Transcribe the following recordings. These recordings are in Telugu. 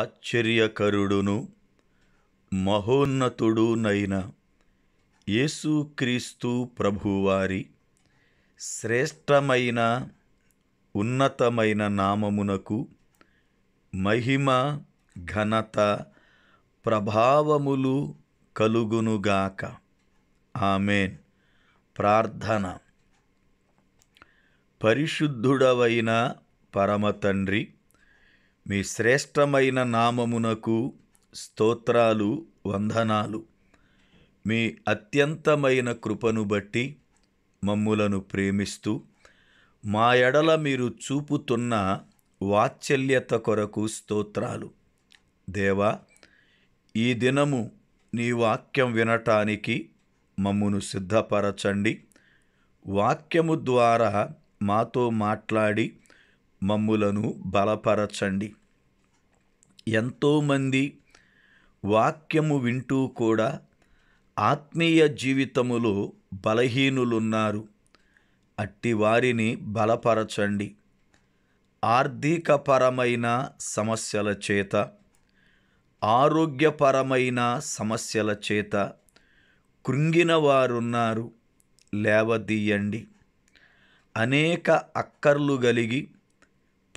ఆశ్చర్యకరుడును మహోన్నతుడునైన యేసుక్రీస్తు ప్రభువారి శ్రేష్టమైన ఉన్నతమైన నామమునకు మహిమ ఘనత ప్రభావములు కలుగునుగాక ఆమెన్ ప్రార్థన పరిశుద్ధుడవైన పరమతండ్రి మీ శ్రేష్టమైన నామమునకు స్తోత్రాలు వందనాలు మీ అత్యంతమైన కృపను బట్టి మమ్ములను ప్రేమిస్తూ మా ఎడల మీరు చూపుతున్న వాత్సల్యత కొరకు స్తోత్రాలు దేవా ఈ దినము నీ వాక్యం వినటానికి మమ్మును సిద్ధపరచండి వాక్యము ద్వారా మాతో మాట్లాడి మమ్ములను బలపరచండి ఎంతోమంది వాక్యము వింటూ కూడా ఆత్మీయ జీవితములో బలహీనులున్నారు అట్టి వారిని బలపరచండి ఆర్థికపరమైన సమస్యల చేత ఆరోగ్యపరమైన సమస్యల చేత కృంగిన వారున్నారు లేవదీయండి అనేక అక్కర్లు కలిగి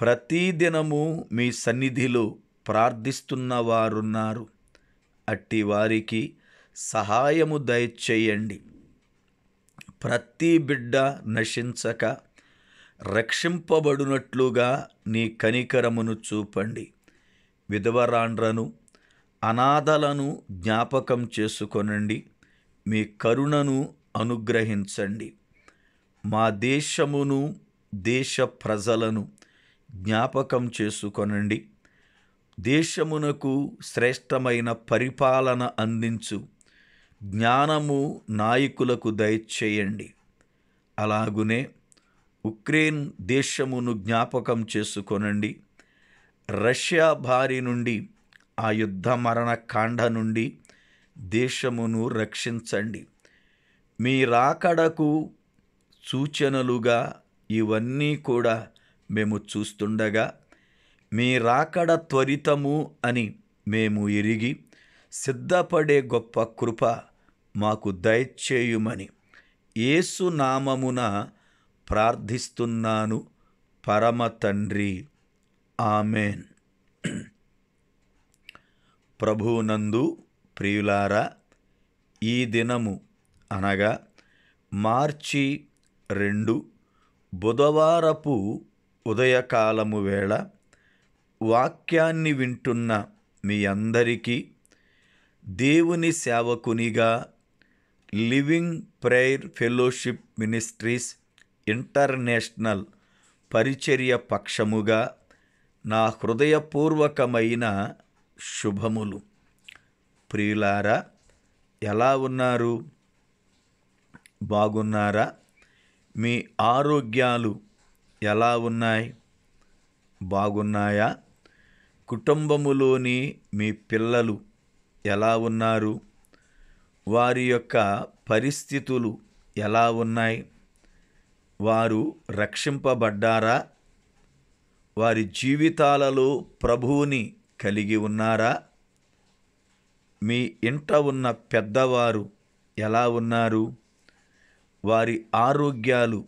ప్రతిదినము మీ సన్నిధిలో ప్రార్థిస్తున్న వారున్నారు అట్టి వారికి సహాయము దయచేయండి ప్రతి బిడ్డ నశించక రక్షింపబడునట్లుగా నీ కనికరమును చూపండి విధవరాండ్రను అనాథలను జ్ఞాపకం చేసుకొనండి మీ కరుణను అనుగ్రహించండి మా దేశమును దేశ ప్రజలను జ్ఞాపకం చేసుకొనండి దేశమునకు శ్రేష్టమైన పరిపాలన అందించు జ్ఞానము నాయకులకు దయచేయండి అలాగునే ఉక్రెయిన్ దేశమును జ్ఞాపకం చేసుకొనండి రష్యా భారీ నుండి ఆ యుద్ధ మరణ కాండ నుండి దేశమును రక్షించండి మీ రాకడకు సూచనలుగా ఇవన్నీ కూడా మేము చూస్తుండగా మీ రాకడ త్వరితము అని మేము ఎరిగి సిద్ధపడే గొప్ప కృప మాకు దయచేయుమని ఏసునామమున ప్రార్థిస్తున్నాను పరమ తండ్రి ఆమెన్ ప్రభునందు ప్రియులారా ఈ దినము అనగా మార్చి రెండు బుధవారపు ఉదయకాలము వేళ వాక్యాన్ని వింటున్న మీ అందరికీ దేవుని సేవకునిగా living prayer fellowship ministries international పరిచర్య పక్షముగా నా హృదయపూర్వకమైన శుభములు ప్రియులారా ఎలా ఉన్నారు బాగున్నారా మీ ఆరోగ్యాలు ఎలా ఉన్నాయి బాగున్నాయా కుటుంబములోని మీ పిల్లలు ఎలా ఉన్నారు వారి యొక్క పరిస్థితులు ఎలా ఉన్నాయి వారు రక్షింపబడ్డారా వారి జీవితాలలో ప్రభువుని కలిగి ఉన్నారా మీ ఇంట ఉన్న పెద్దవారు ఎలా ఉన్నారు వారి ఆరోగ్యాలు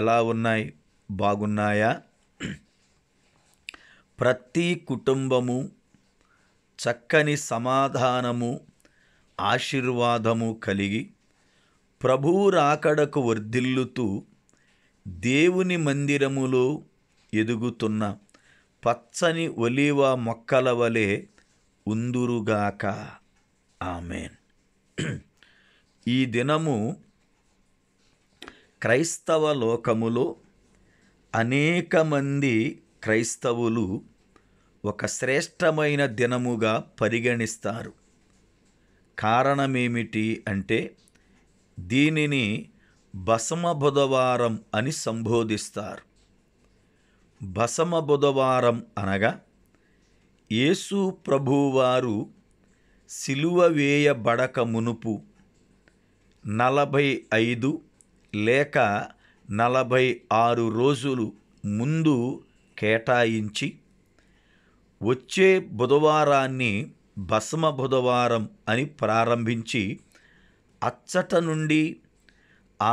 ఎలా ఉన్నాయి బాగున్నాయా ప్రతి కుటుంబము చక్కని సమాధానము ఆశీర్వాదము కలిగి ప్రభు రాకడకు వర్ధిల్లుతూ దేవుని మందిరములో ఎదుగుతున్న పచ్చని ఒలివ మొక్కల వలె ఉందురుగాక ఆమెన్ ఈ దినము క్రైస్తవ లోకములో అనేక మంది క్రైస్తవులు ఒక శ్రేష్టమైన దినముగా పరిగణిస్తారు కారణమేమిటి అంటే దీనిని బసమ బుధవారం అని సంబోధిస్తారు బసమ బుధవారం అనగా యేసు ప్రభువారు సిలువ వేయబడక మునుపు నలభై ఐదు లేక నలభై ఆరు రోజులు ముందు కేటాయించి వచ్చే బుధవారాన్ని భస్మ బుధవారం అని ప్రారంభించి అచ్చట నుండి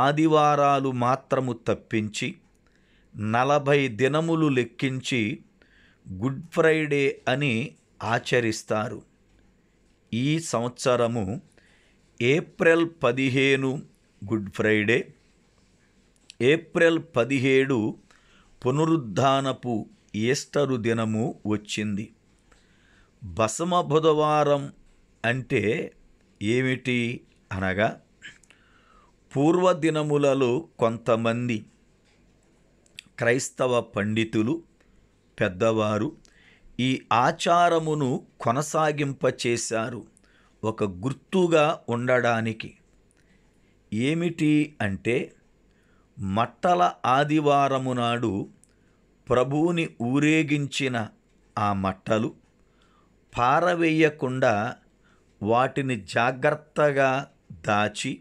ఆదివారాలు మాత్రము తప్పించి నలభై దినములు లెక్కించి గుడ్ ఫ్రైడే అని ఆచరిస్తారు ఈ సంవత్సరము ఏప్రిల్ పదిహేను గుడ్ ఫ్రైడే ఏప్రిల్ పదిహేడు పునరుద్ధానపు ఈస్టరు దినము వచ్చింది బసమ బుధవారం అంటే ఏమిటి అనగా పూర్వదినములలో కొంతమంది క్రైస్తవ పండితులు పెద్దవారు ఈ ఆచారమును కొనసాగింపచేశారు ఒక గుర్తుగా ఉండడానికి ఏమిటి అంటే మట్టల ఆదివారము నాడు ప్రభువుని ఊరేగించిన ఆ మట్టలు పారవేయకుండా వాటిని జాగ్రత్తగా దాచి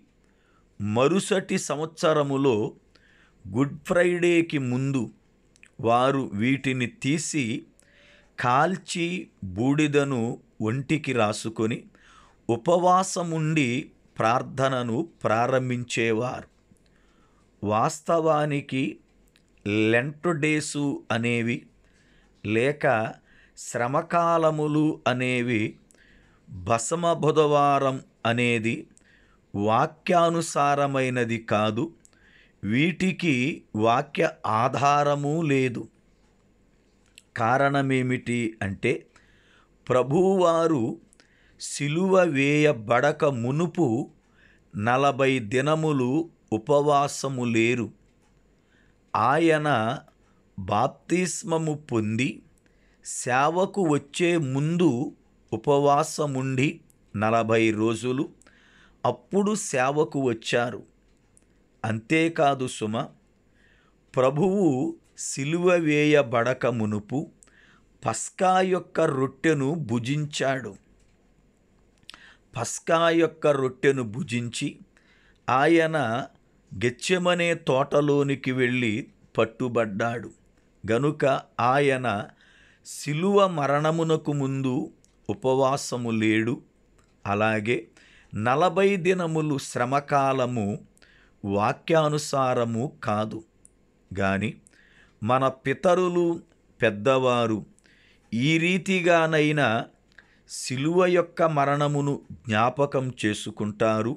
మరుసటి సంవత్సరములో గుడ్ ఫ్రైడేకి ముందు వారు వీటిని తీసి కాల్చి బూడిదను ఒంటికి రాసుకొని ఉపవాసముండి ప్రార్థనను ప్రారంభించేవారు వాస్తవానికి లెంట్ డేసు అనేవి లేక శ్రమకాలములు అనేవి బసమ బుధవారం అనేది వాక్యానుసారమైనది కాదు వీటికి వాక్య ఆధారము లేదు కారణమేమిటి అంటే ప్రభువారు సిలువ వేయబడక మునుపు నలభై దినములు ఉపవాసము లేరు ఆయన బాప్తిస్మము పొంది సేవకు వచ్చే ముందు ఉపవాసముండి నలభై రోజులు అప్పుడు సేవకు వచ్చారు అంతేకాదు సుమ ప్రభువు సిలువ వేయబడక మునుపు పస్కా యొక్క రొట్టెను భుజించాడు పస్కా యొక్క రొట్టెను భుజించి ఆయన గెచ్చెమనే తోటలోనికి వెళ్ళి పట్టుబడ్డాడు గనుక ఆయన శిలువ మరణమునకు ముందు ఉపవాసము లేడు అలాగే నలభై దినములు శ్రమకాలము వాక్యానుసారము కాదు గాని మన పితరులు పెద్దవారు ఈ రీతిగానైనా శిలువ యొక్క మరణమును జ్ఞాపకం చేసుకుంటారు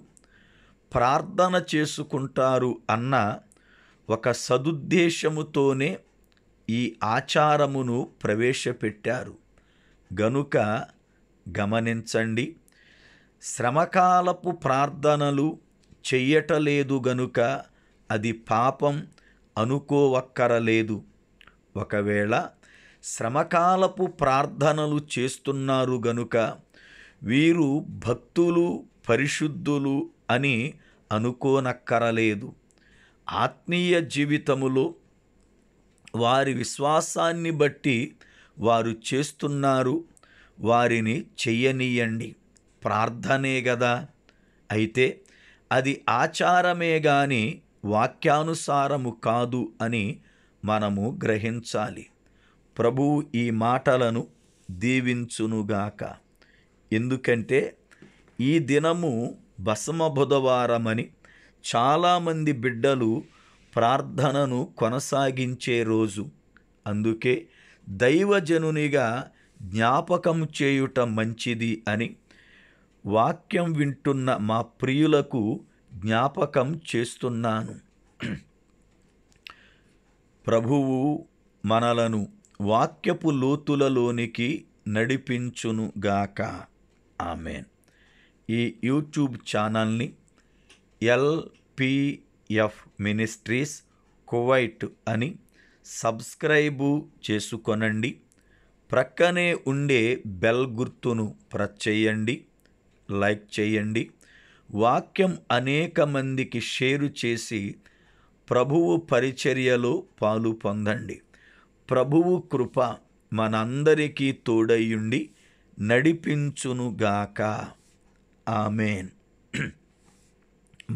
ప్రార్థన చేసుకుంటారు అన్న ఒక సదుద్దేశముతోనే ఈ ఆచారమును ప్రవేశపెట్టారు గనుక గమనించండి శ్రమకాలపు ప్రార్థనలు చెయ్యటలేదు గనుక అది పాపం అనుకోవక్కరలేదు ఒకవేళ శ్రమకాలపు ప్రార్థనలు చేస్తున్నారు గనుక వీరు భక్తులు పరిశుద్ధులు అని అనుకోనక్కరలేదు ఆత్మీయ జీవితములో వారి విశ్వాసాన్ని బట్టి వారు చేస్తున్నారు వారిని చెయ్యనీయండి ప్రార్థనే కదా అయితే అది ఆచారమే గాని వాక్యానుసారము కాదు అని మనము గ్రహించాలి ప్రభువు ఈ మాటలను దీవించునుగాక ఎందుకంటే ఈ దినము భస్మ బుధవారమని చాలామంది బిడ్డలు ప్రార్థనను కొనసాగించే రోజు అందుకే దైవజనునిగా జ్ఞాపకం చేయుట మంచిది అని వాక్యం వింటున్న మా ప్రియులకు జ్ఞాపకం చేస్తున్నాను ప్రభువు మనలను వాక్యపు లోతులలోనికి నడిపించునుగాక ఆమెన్ ఈ యూట్యూబ్ ఛానల్ని ఎల్పిఎఫ్ మినిస్ట్రీస్ కువైట్ అని సబ్స్క్రైబు చేసుకొనండి ప్రక్కనే ఉండే బెల్ గుర్తును ప్రెస్ చేయండి లైక్ చేయండి వాక్యం అనేక మందికి షేరు చేసి ప్రభువు పరిచర్యలో పాలు పొందండి ప్రభువు కృప మనందరికీ తోడయ్యుండి నడిపించునుగాక ఆమెన్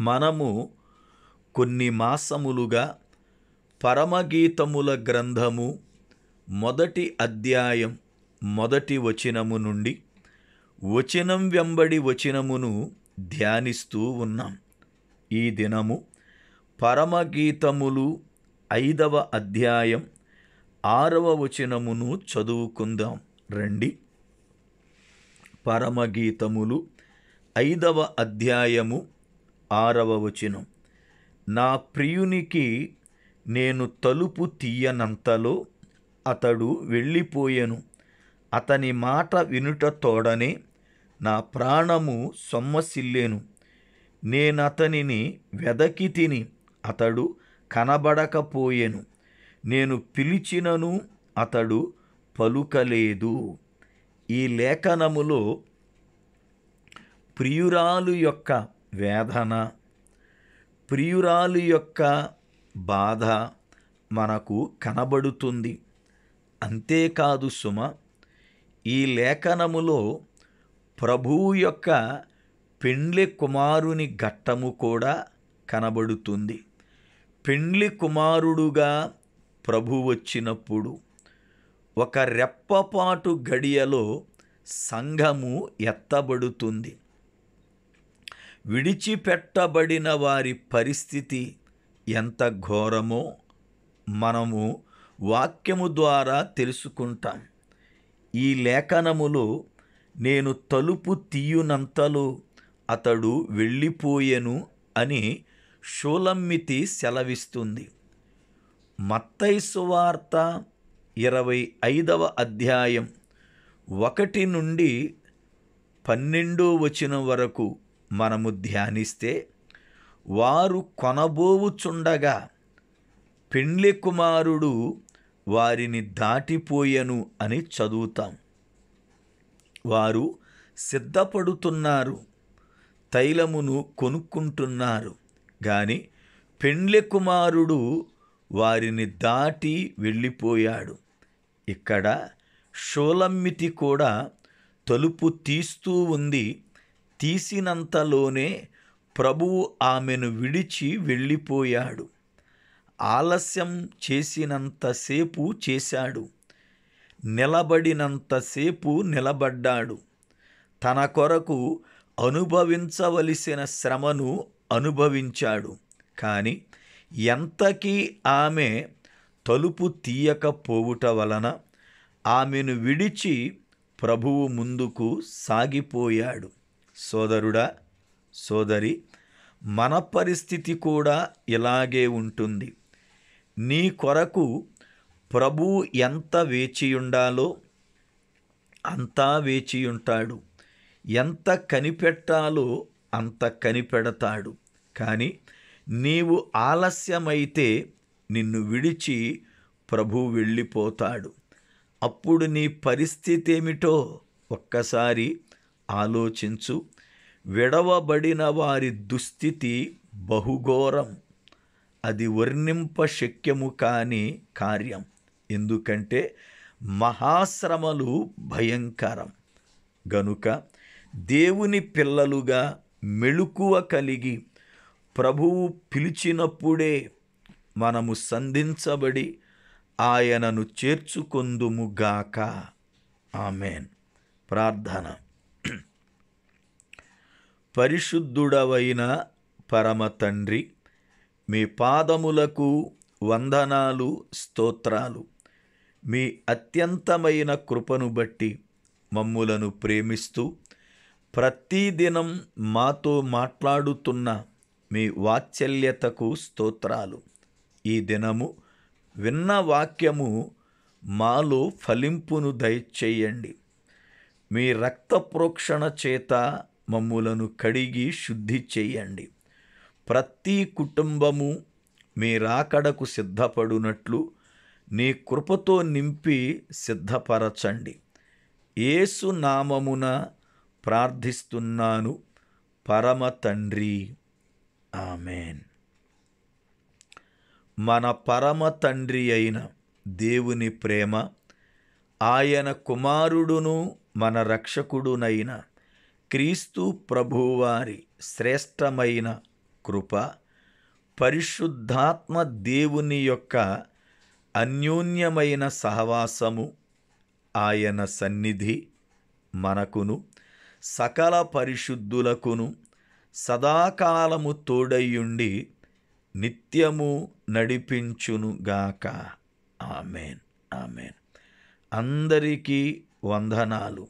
మనము కొన్ని మాసములుగా పరమగీతముల గ్రంథము మొదటి అధ్యాయం మొదటి వచనము నుండి వచనం వెంబడి వచనమును ధ్యానిస్తూ ఉన్నాం ఈ దినము పరమగీతములు ఐదవ అధ్యాయం ఆరవ వచనమును చదువుకుందాం రండి పరమగీతములు ఐదవ అధ్యాయము ఆరవ వచనం నా ప్రియునికి నేను తలుపు తీయనంతలో అతడు వెళ్ళిపోయెను అతని మాట వినుట తోడనే నా ప్రాణము సొమ్మసిల్లేను నేనతనిని వెదకి తిని అతడు కనబడకపోయెను నేను పిలిచినను అతడు పలుకలేదు ఈ లేఖనములో ప్రియురాలు యొక్క వేదన ప్రియురాలు యొక్క బాధ మనకు కనబడుతుంది అంతేకాదు సుమ ఈ లేఖనములో ప్రభువు యొక్క పెండ్లి కుమారుని ఘట్టము కూడా కనబడుతుంది పెండ్లి కుమారుడుగా ప్రభు వచ్చినప్పుడు ఒక రెప్పపాటు గడియలో సంఘము ఎత్తబడుతుంది విడిచిపెట్టబడిన వారి పరిస్థితి ఎంత ఘోరమో మనము వాక్యము ద్వారా తెలుసుకుంటాం ఈ లేఖనములో నేను తలుపు తీయునంతలో అతడు వెళ్ళిపోయెను అని షూలమ్మితి సెలవిస్తుంది మత్తైసువార్త ఇరవై ఐదవ అధ్యాయం ఒకటి నుండి పన్నెండో వచనం వరకు మనము ధ్యానిస్తే వారు కొనబోవుచుండగా పెండ్లి కుమారుడు వారిని దాటిపోయెను అని చదువుతాం వారు సిద్ధపడుతున్నారు తైలమును కొనుక్కుంటున్నారు కానీ పెండ్లి కుమారుడు వారిని దాటి వెళ్ళిపోయాడు ఇక్కడ షోలమ్మితి కూడా తలుపు తీస్తూ ఉంది తీసినంతలోనే ప్రభువు ఆమెను విడిచి వెళ్ళిపోయాడు ఆలస్యం చేసినంతసేపు చేశాడు నిలబడినంతసేపు నిలబడ్డాడు తన కొరకు అనుభవించవలసిన శ్రమను అనుభవించాడు కానీ ఎంతకీ ఆమె తలుపు తీయకపోవుట వలన ఆమెను విడిచి ప్రభువు ముందుకు సాగిపోయాడు సోదరుడా సోదరి మన పరిస్థితి కూడా ఇలాగే ఉంటుంది నీ కొరకు ప్రభు ఎంత వేచియుండాలో అంతా వేచియుంటాడు ఎంత కనిపెట్టాలో అంత కనిపెడతాడు కానీ నీవు ఆలస్యమైతే నిన్ను విడిచి ప్రభు వెళ్ళిపోతాడు అప్పుడు నీ పరిస్థితి ఏమిటో ఒక్కసారి ఆలోచించు విడవబడిన వారి దుస్థితి బహుఘోరం అది వర్ణింప శక్యము కాని కార్యం ఎందుకంటే మహాశ్రమలు భయంకరం గనుక దేవుని పిల్లలుగా మెళుకువ కలిగి ప్రభువు పిలిచినప్పుడే మనము సంధించబడి ఆయనను చేర్చుకొందుముగాక ఆమెన్ ప్రార్థన పరిశుద్ధుడవైన పరమ తండ్రి మీ పాదములకు వందనాలు స్తోత్రాలు మీ అత్యంతమైన కృపను బట్టి మమ్ములను ప్రేమిస్తూ ప్రతిదినం మాతో మాట్లాడుతున్న మీ వాత్సల్యతకు స్తోత్రాలు ఈ దినము విన్న వాక్యము మాలో ఫలింపును దయచేయండి మీ రక్త ప్రోక్షణ చేత మమ్ములను కడిగి శుద్ధి చేయండి ప్రతి కుటుంబము మీ రాకడకు సిద్ధపడునట్లు నీ కృపతో నింపి సిద్ధపరచండి ఏసు నామమున ప్రార్థిస్తున్నాను పరమ తండ్రి ఆమెన్ మన పరమ తండ్రి అయిన దేవుని ప్రేమ ఆయన కుమారుడును మన రక్షకుడునైనా క్రీస్తు ప్రభువారి శ్రేష్టమైన కృప పరిశుద్ధాత్మ దేవుని యొక్క అన్యోన్యమైన సహవాసము ఆయన సన్నిధి మనకును సకల పరిశుద్ధులకును సదాకాలము తోడయ్యుండి నిత్యము నడిపించునుగాక ఆమెన్ ఆమెన్ అందరికీ వందనాలు